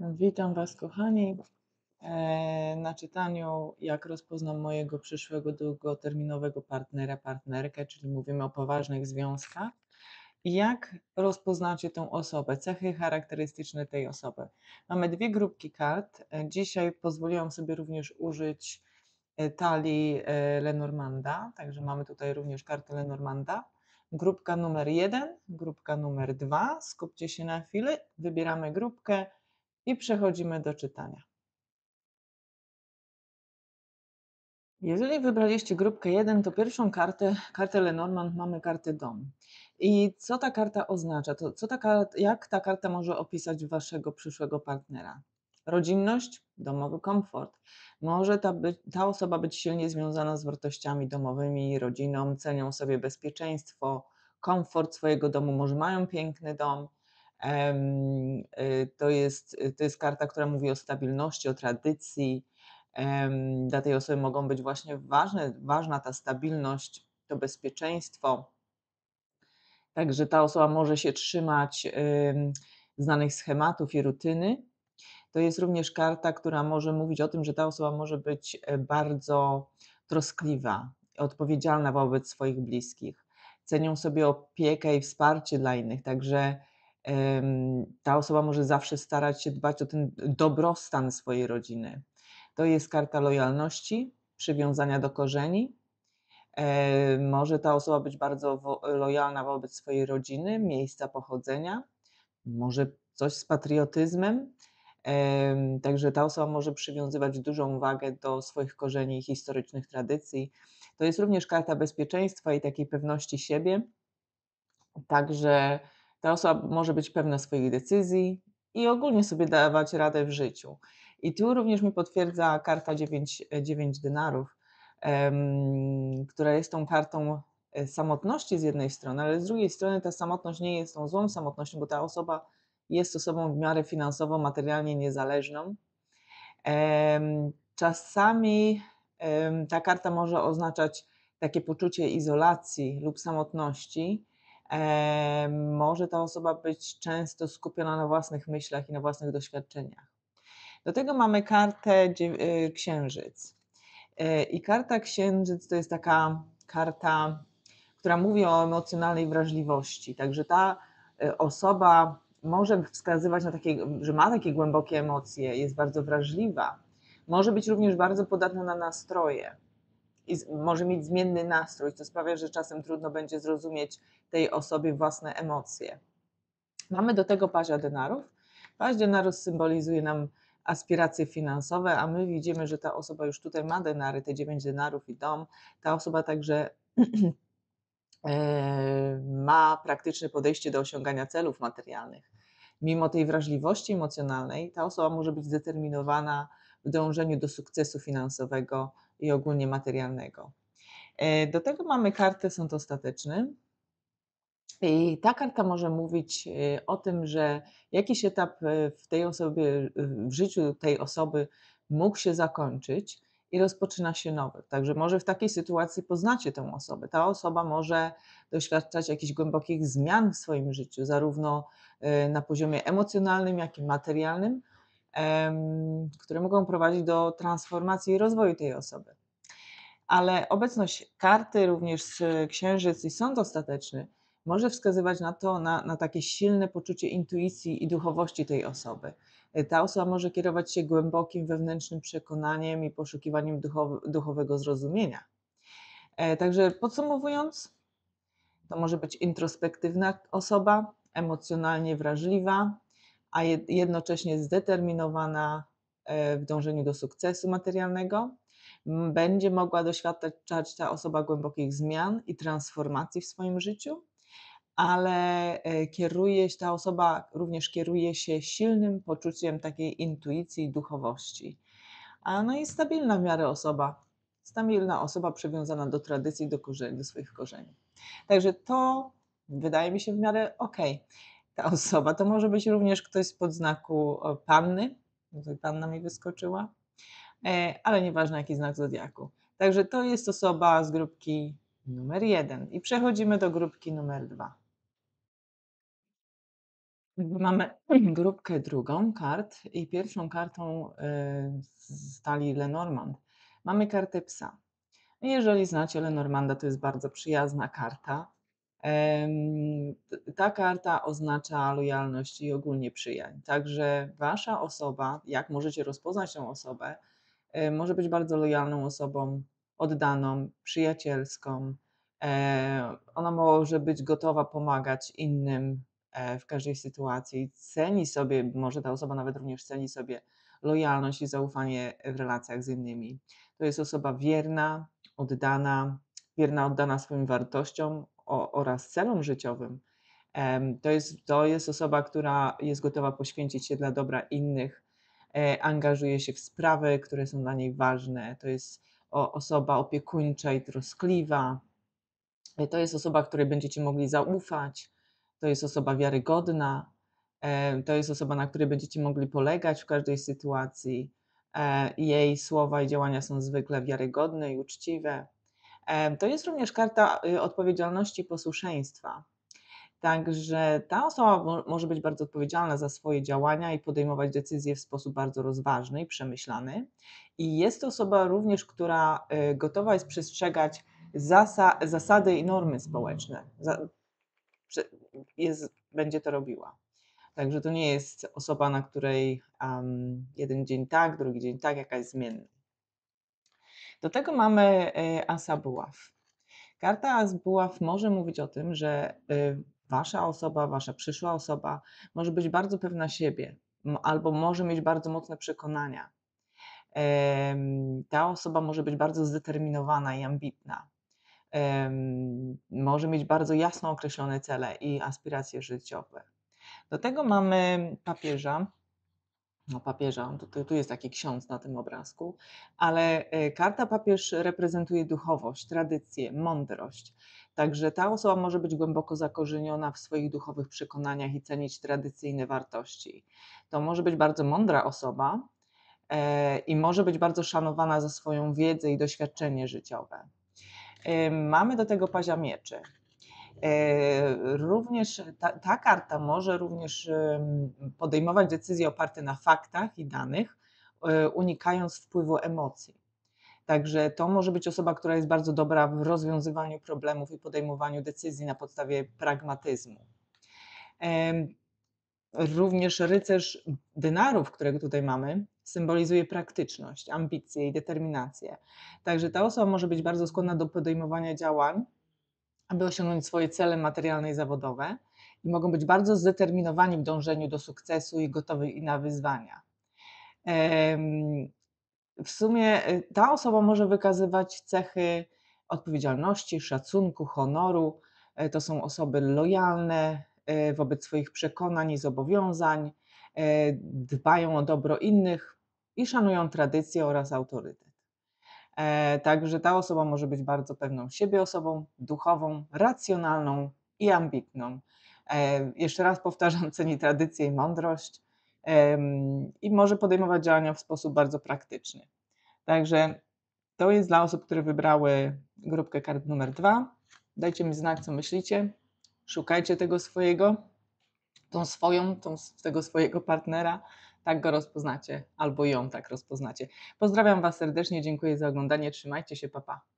Witam Was, kochani, e, na czytaniu Jak rozpoznam mojego przyszłego długoterminowego partnera, partnerkę, czyli mówimy o poważnych związkach. Jak rozpoznacie tę osobę, cechy charakterystyczne tej osoby? Mamy dwie grupki kart. E, dzisiaj pozwoliłam sobie również użyć E, talii e, Lenormanda, także mamy tutaj również kartę Lenormanda. Grupka numer jeden, grupka numer dwa. skupcie się na chwilę, wybieramy grupkę i przechodzimy do czytania. Jeżeli wybraliście grupkę 1, to pierwszą kartę, kartę Lenormand, mamy kartę dom. I co ta karta oznacza? To co ta karta, jak ta karta może opisać waszego przyszłego partnera? rodzinność, domowy komfort. Może ta, być, ta osoba być silnie związana z wartościami domowymi, rodziną, cenią sobie bezpieczeństwo, komfort swojego domu, może mają piękny dom. Y, to jest, y, to jest karta, która mówi o stabilności, o tradycji. Dla tej osoby mogą być właśnie ważne, ważna ta stabilność, to bezpieczeństwo. Także ta osoba może się trzymać znanych schematów i rutyny, to jest również karta, która może mówić o tym, że ta osoba może być e, bardzo troskliwa, odpowiedzialna wobec swoich bliskich. Cenią sobie opiekę i wsparcie dla innych, także ta osoba może zawsze starać się dbać o ten dobrostan swojej rodziny. To jest karta lojalności, przywiązania do korzeni. E, może ta osoba być bardzo lojalna wobec swojej rodziny, miejsca pochodzenia, może coś z patriotyzmem, Także ta osoba może przywiązywać dużą wagę do swoich korzeni i historycznych tradycji. To jest również karta bezpieczeństwa i takiej pewności siebie. Także ta osoba może być pewna swoich decyzji i ogólnie sobie dawać radę w życiu. I tu również mi potwierdza karta 9, 9 denarów, um, która jest tą kartą e, samotności z jednej strony, ale z drugiej strony ta samotność nie jest tą złą samotnością, bo ta osoba jest osobą w miarę finansowo, materialnie niezależną. Czasami ta karta może oznaczać takie poczucie izolacji lub samotności. Może ta osoba być często skupiona na własnych myślach i na własnych doświadczeniach. Do tego mamy kartę e, księżyc. E, I karta księżyc to jest taka karta, która mówi o emocjonalnej wrażliwości. Także ta e, osoba może wskazywać na takie, że ma takie głębokie emocje, jest bardzo wrażliwa, może być również bardzo podatna na nastroje i może mieć zmienny nastrój, co sprawia, że czasem trudno będzie zrozumieć tej osobie własne emocje. Mamy do tego paź denarów. Paź denarów symbolizuje nam aspiracje finansowe, a my widzimy, że ta osoba już tutaj ma denary, te 9 denarów i dom. Ta osoba także e, ma praktyczne podejście do osiągania celów materialnych mimo tej wrażliwości emocjonalnej, ta osoba może być zdeterminowana w dążeniu do sukcesu finansowego i ogólnie materialnego. E, do tego mamy kartę Sąd Ostateczny. I ta karta może mówić e, o tym, że jakiś etap e, w tej osobie, w życiu tej osoby mógł się zakończyć, i rozpoczyna się nowy. Także może w takiej sytuacji poznacie tę osobę. Ta osoba może doświadczać jakichś głębokich zmian w swoim życiu, zarówno y, na poziomie emocjonalnym, jak i materialnym, które mogą prowadzić do transformacji i rozwoju tej osoby. Ale obecność karty, również y, księżyc i sąd ostateczny, może wskazywać na to, na, na takie silne poczucie intuicji i duchowości tej osoby. Ta osoba może kierować się głębokim wewnętrznym przekonaniem i poszukiwaniem duchowego zrozumienia. E, także podsumowując, to może być introspektywna osoba, emocjonalnie wrażliwa, a jednocześnie zdeterminowana e, w dążeniu do sukcesu materialnego. Będzie mogła doświadczać ta osoba głębokich zmian i transformacji w swoim życiu ale e, kieruje się, ta osoba również kieruje się silnym poczuciem takiej intuicji i duchowości. A no i stabilna w miarę osoba, stabilna osoba przywiązana do tradycji, do, korzeni, do swoich korzeni. Także to wydaje mi się w miarę ok. Ta osoba to może być również ktoś z podznaku panny, tutaj panna mi wyskoczyła, e, ale nieważne jaki znak zodiaku. Także to jest osoba z grupki numer jeden i przechodzimy do grupki numer dwa. Mamy grupkę drugą kart i pierwszą kartą y, stali z talii Lenormand mamy kartę psa. Jeżeli znacie Lenormanda, to jest bardzo przyjazna karta. Ta karta oznacza lojalność i ogólnie przyjaźń. Także wasza osoba, jak możecie rozpoznać tą osobę, y, może być bardzo lojalną osobą, oddaną, przyjacielską. E, ona może być gotowa pomagać innym E, w każdej sytuacji, ceni sobie, może ta osoba nawet również ceni sobie lojalność i zaufanie w relacjach z innymi. To jest osoba wierna, oddana, wierna, oddana swoim wartościom oraz celom życiowym. To jest, to jest osoba, która jest gotowa poświęcić się dla dobra innych, e, angażuje się w sprawy, które są dla niej ważne. To jest osoba opiekuńcza i troskliwa. To jest osoba, której będziecie mogli zaufać to jest osoba wiarygodna, e, to jest osoba, na której będziecie mogli polegać w każdej sytuacji. E, jej słowa i działania są zwykle wiarygodne i uczciwe. E, to jest również karta y, odpowiedzialności i posłuszeństwa. Także ta osoba może być bardzo odpowiedzialna za swoje działania i podejmować decyzje w sposób bardzo rozważny i przemyślany. I jest to osoba również, która y, gotowa jest przestrzegać zasady i normy społeczne, jest, będzie to robiła. Także to nie jest osoba, na której um, jeden dzień tak, drugi dzień tak, jakaś zmienna. Do tego mamy y, Asa Buław. Karta As Buław może mówić o tym, że y, wasza osoba, wasza przyszła osoba może być bardzo pewna siebie albo może mieć bardzo mocne przekonania. ta osoba może być bardzo zdeterminowana i ambitna może mieć bardzo jasno określone cele i aspiracje życiowe. Do tego mamy papieża, no papieża, tu, tu, jest taki ksiądz na tym obrazku, ale e, karta papież reprezentuje duchowość, tradycję, mądrość. Także ta osoba może być głęboko zakorzeniona w swoich duchowych przekonaniach i cenić tradycyjne wartości. To może być bardzo mądra osoba e, i może być bardzo szanowana za swoją wiedzę i doświadczenie życiowe. Mamy do tego pazia mieczy. E, również ta, ta karta może również podejmować decyzje oparte na faktach i danych, e, unikając wpływu emocji. Także to może być osoba, która jest bardzo dobra w rozwiązywaniu problemów i podejmowaniu decyzji na podstawie pragmatyzmu. Również rycerz dynarów, którego tutaj mamy, symbolizuje praktyczność, ambicje i determinację. Także ta osoba może być bardzo skłonna do podejmowania działań, aby osiągnąć swoje cele materialne i zawodowe i mogą być bardzo zdeterminowani w dążeniu do sukcesu i gotowi na wyzwania. W sumie e, ta osoba może wykazywać cechy odpowiedzialności, szacunku, honoru. E, to są osoby lojalne e, wobec swoich przekonań i zobowiązań, E, dbają o dobro innych i szanują tradycję oraz autorytet. E, także ta osoba może być bardzo pewną siebie osobą, duchową, racjonalną i ambitną. E, jeszcze raz powtarzam, ceni tradycję i mądrość i może podejmować działania w sposób bardzo praktyczny. Także to jest dla osób, które wybrały grupkę kart numer dwa. Dajcie mi znak, co myślicie. Szukajcie tego swojego tą swoją, tą, tego swojego partnera, tak go rozpoznacie albo ją tak rozpoznacie. Pozdrawiam Was serdecznie, dziękuję za oglądanie, trzymajcie się, papa. Pa.